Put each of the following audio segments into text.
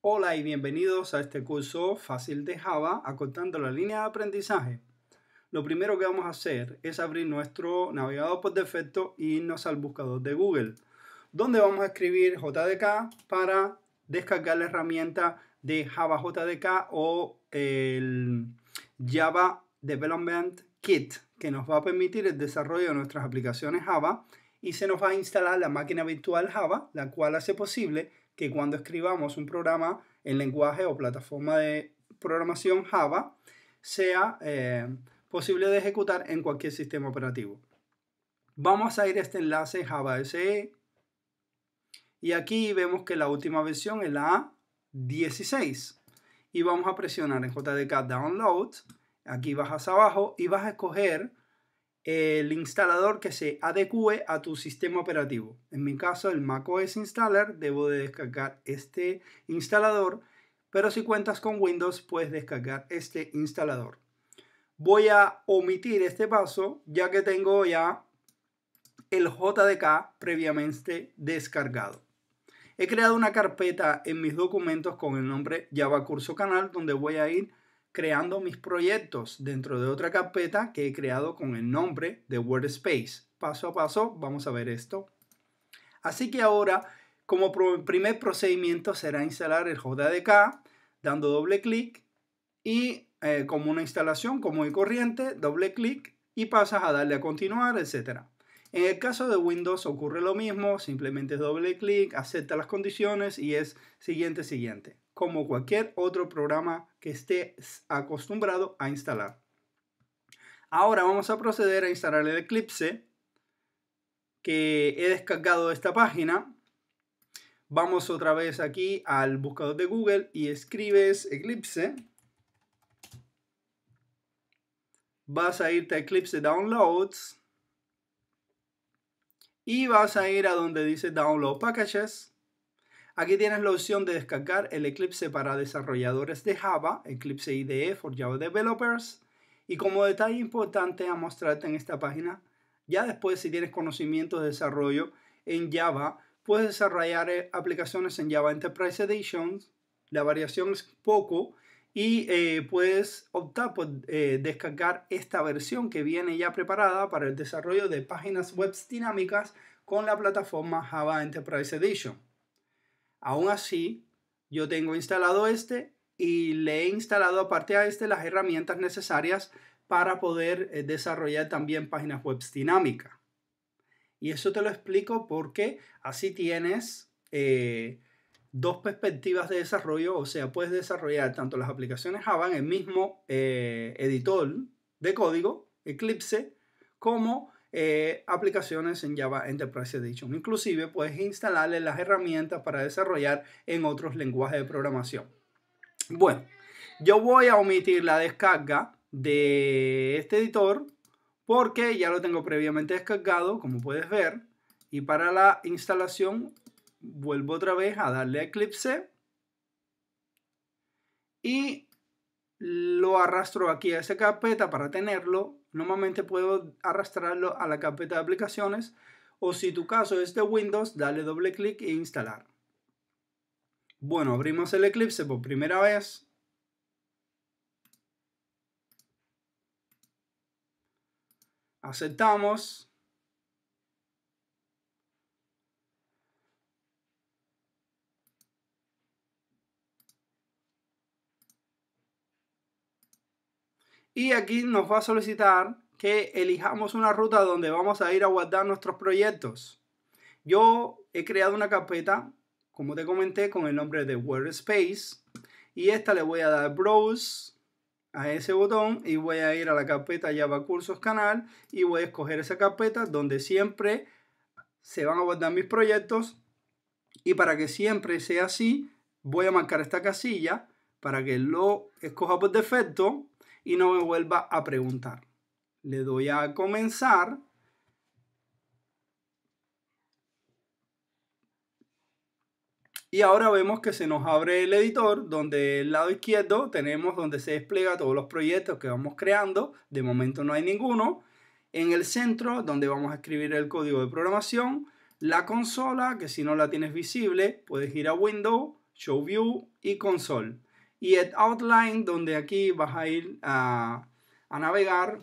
Hola y bienvenidos a este curso fácil de Java acortando la línea de aprendizaje. Lo primero que vamos a hacer es abrir nuestro navegador por defecto e irnos al buscador de Google, donde vamos a escribir JDK para descargar la herramienta de Java JDK o el Java Development Kit, que nos va a permitir el desarrollo de nuestras aplicaciones Java y se nos va a instalar la máquina virtual Java, la cual hace posible que cuando escribamos un programa en lenguaje o plataforma de programación Java, sea eh, posible de ejecutar en cualquier sistema operativo. Vamos a ir a este enlace Java SE y aquí vemos que la última versión es la 16 y vamos a presionar en JDK Download, aquí bajas abajo y vas a escoger el instalador que se adecue a tu sistema operativo. En mi caso, el macOS Installer, debo de descargar este instalador, pero si cuentas con Windows, puedes descargar este instalador. Voy a omitir este paso ya que tengo ya el JDK previamente descargado. He creado una carpeta en mis documentos con el nombre Java Curso Canal donde voy a ir creando mis proyectos dentro de otra carpeta que he creado con el nombre de WordSpace. Paso a paso vamos a ver esto. Así que ahora, como primer procedimiento será instalar el JDK, dando doble clic y eh, como una instalación como y corriente, doble clic y pasas a darle a continuar, etcétera. En el caso de Windows ocurre lo mismo, simplemente doble clic, acepta las condiciones y es siguiente, siguiente, como cualquier otro programa que estés acostumbrado a instalar. Ahora vamos a proceder a instalar el Eclipse que he descargado de esta página. Vamos otra vez aquí al buscador de Google y escribes Eclipse. Vas a irte a Eclipse Downloads y vas a ir a donde dice Download Packages. Aquí tienes la opción de descargar el Eclipse para desarrolladores de Java, Eclipse IDE for Java Developers. Y como detalle importante a mostrarte en esta página, ya después si tienes conocimiento de desarrollo en Java, puedes desarrollar eh, aplicaciones en Java Enterprise Editions. La variación es poco, y eh, puedes optar por eh, descargar esta versión que viene ya preparada para el desarrollo de páginas web dinámicas con la plataforma Java Enterprise Edition. Aún así, yo tengo instalado este y le he instalado aparte a este las herramientas necesarias para poder eh, desarrollar también páginas web dinámicas. Y eso te lo explico porque así tienes dos perspectivas de desarrollo, o sea, puedes desarrollar tanto las aplicaciones Java en el mismo eh, editor de código, Eclipse, como eh, aplicaciones en Java Enterprise Edition. Inclusive puedes instalarle las herramientas para desarrollar en otros lenguajes de programación. Bueno, yo voy a omitir la descarga de este editor porque ya lo tengo previamente descargado, como puedes ver. Y para la instalación vuelvo otra vez a darle Eclipse y lo arrastro aquí a esa carpeta para tenerlo. Normalmente puedo arrastrarlo a la carpeta de aplicaciones o si tu caso es de Windows, dale doble clic e instalar. Bueno, abrimos el Eclipse por primera vez. Aceptamos. Y aquí nos va a solicitar que elijamos una ruta donde vamos a ir a guardar nuestros proyectos. Yo he creado una carpeta, como te comenté, con el nombre de WordSpace. Y esta le voy a dar Browse a ese botón y voy a ir a la carpeta Java Cursos Canal y voy a escoger esa carpeta donde siempre se van a guardar mis proyectos. Y para que siempre sea así, voy a marcar esta casilla para que lo escoja por defecto y no me vuelva a preguntar. Le doy a comenzar. Y ahora vemos que se nos abre el editor, donde el lado izquierdo tenemos donde se despliega todos los proyectos que vamos creando. De momento no hay ninguno. En el centro, donde vamos a escribir el código de programación. La consola, que si no la tienes visible, puedes ir a Window, Show View y Console y el outline donde aquí vas a ir a, navegar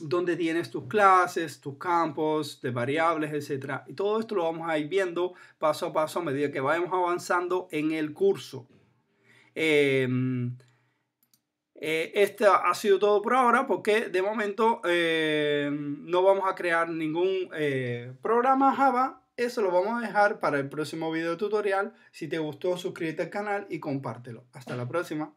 donde tienes tus clases, tus campos de variables, etcétera. Y todo esto lo vamos a ir viendo paso a paso a medida que vayamos avanzando en el curso. Esto em, eh, este ha sido todo por ahora porque de momento em, no vamos a crear ningún eh, programa Java eso lo vamos a dejar para el próximo video tutorial. Si te gustó, suscríbete al canal y compártelo. Hasta la próxima.